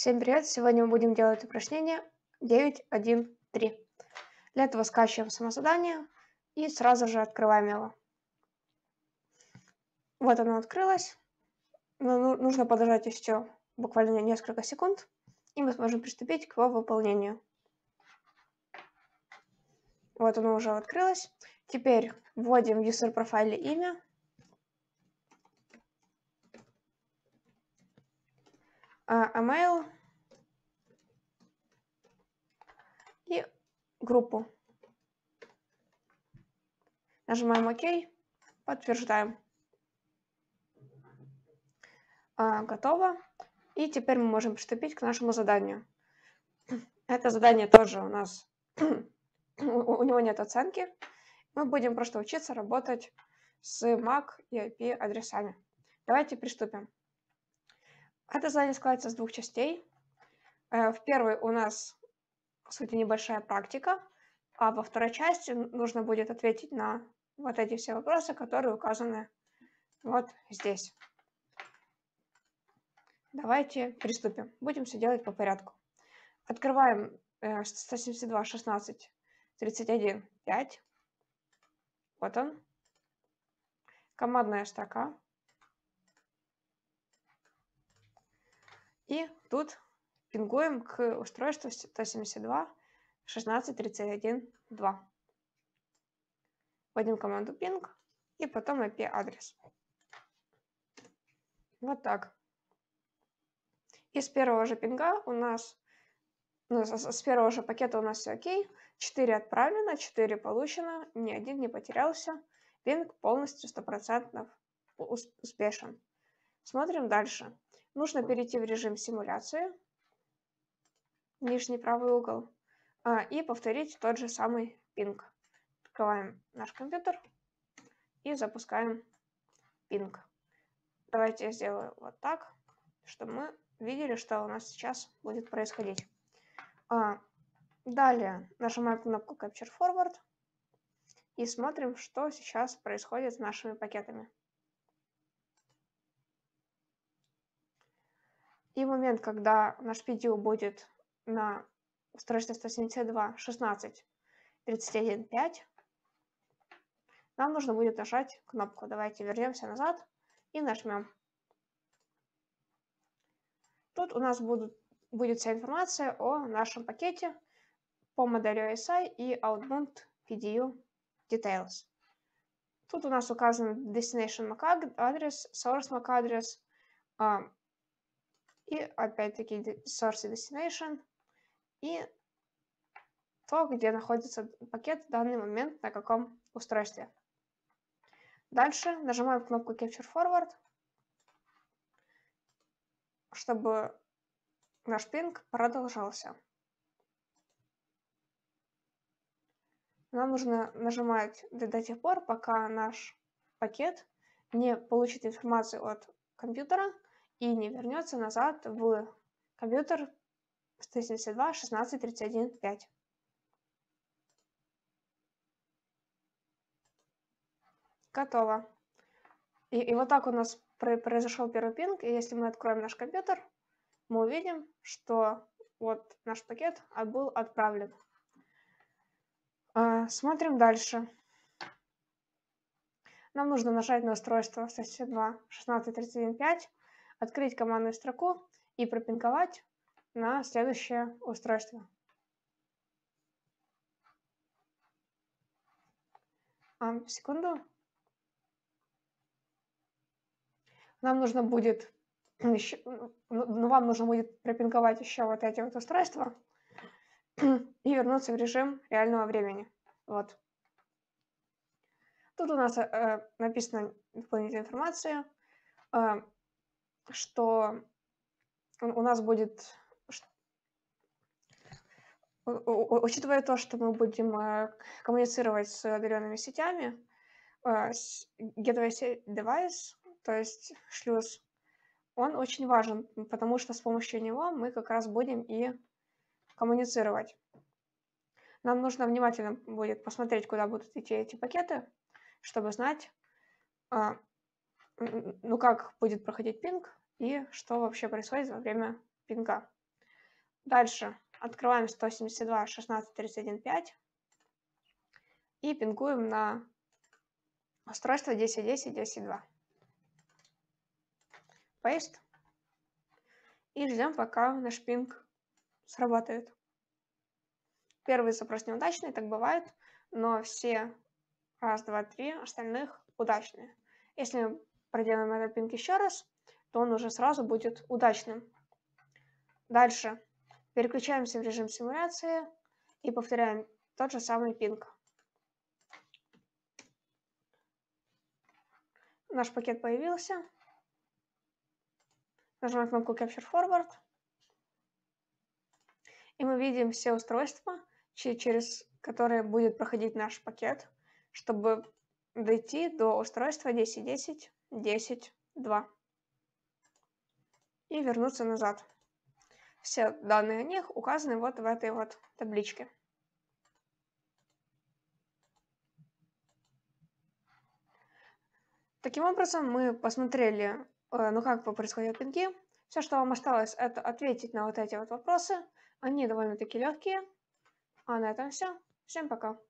Всем привет! Сегодня мы будем делать упражнение 9.1.3. Для этого скачиваем само задание и сразу же открываем его. Вот оно открылось. Но ну, нужно подождать еще буквально несколько секунд, и мы сможем приступить к его выполнению. Вот оно уже открылось. Теперь вводим в user профайле имя, а, email группу. Нажимаем ОК, подтверждаем. А, готово. И теперь мы можем приступить к нашему заданию. Это задание тоже у нас, у него нет оценки. Мы будем просто учиться работать с MAC и IP-адресами. Давайте приступим. Это задание складывается из двух частей. Э, в первой у нас по сути, небольшая практика. А во второй части нужно будет ответить на вот эти все вопросы, которые указаны вот здесь. Давайте приступим. Будем все делать по порядку. Открываем 172, 16, 31, 5. Вот он. Командная строка. И тут пингуем к устройству 172 16.31.2. Вводим команду ping и потом IP-адрес. Вот так. И с первого же пинга у нас, ну, с первого же пакета у нас все окей. 4 отправлено, 4 получено, ни один не потерялся. Пинг полностью стопроцентно успешен. Смотрим дальше. Нужно перейти в режим симуляции нижний правый угол, а, и повторить тот же самый пинг. Открываем наш компьютер и запускаем пинг. Давайте я сделаю вот так, чтобы мы видели, что у нас сейчас будет происходить. А, далее нажимаем кнопку Capture Forward и смотрим, что сейчас происходит с нашими пакетами. И момент, когда наш PDU будет на строчной 172, 16, 31, 5, нам нужно будет нажать кнопку. Давайте вернемся назад и нажмем. Тут у нас будут, будет вся информация о нашем пакете по модели OSI и Outbound PDU Details. Тут у нас указан destination MAC адрес, source MAC адрес, а, и опять-таки source и destination, и то, где находится пакет в данный момент, на каком устройстве. Дальше нажимаем кнопку Capture Forward, чтобы наш пинг продолжался. Нам нужно нажимать до тех пор, пока наш пакет не получит информацию от компьютера и не вернется назад в компьютер 172, 16, 31, 5. Готово. И, и вот так у нас произошел первый пинг. И если мы откроем наш компьютер, мы увидим, что вот наш пакет был отправлен. А, смотрим дальше. Нам нужно нажать на устройство 62 16 31 5, открыть командную строку и пропинковать на следующее устройство а, секунду нам нужно будет ну, ну, вам нужно будет пропинковать еще вот эти вот устройства и вернуться в режим реального времени. Вот. Тут у нас э, написана дополнительная информация, э, что у нас будет учитывая то, что мы будем э, коммуницировать с удаленными сетями, gateway э, девайс, то есть шлюз, он очень важен, потому что с помощью него мы как раз будем и коммуницировать. Нам нужно внимательно будет посмотреть, куда будут идти эти пакеты, чтобы знать, а, ну как будет проходить пинг и что вообще происходит во время пинга. Дальше Открываем 172, 16, 31, 5 и пингуем на устройство 10, 10, 10, 2. Paste. И ждем, пока наш пинг сработает. Первый запрос неудачный, так бывает, но все раз, два, три остальных удачные. Если мы проделаем этот пинг еще раз, то он уже сразу будет удачным. Дальше Переключаемся в режим симуляции и повторяем тот же самый пинг. Наш пакет появился. Нажимаем кнопку Capture Forward. И мы видим все устройства, через которые будет проходить наш пакет, чтобы дойти до устройства 10.10, 10.2. 10, 10, и вернуться назад. Все данные о них указаны вот в этой вот табличке. Таким образом, мы посмотрели, э, ну как происходят пинги. Все, что вам осталось, это ответить на вот эти вот вопросы. Они довольно-таки легкие. А на этом все. Всем пока.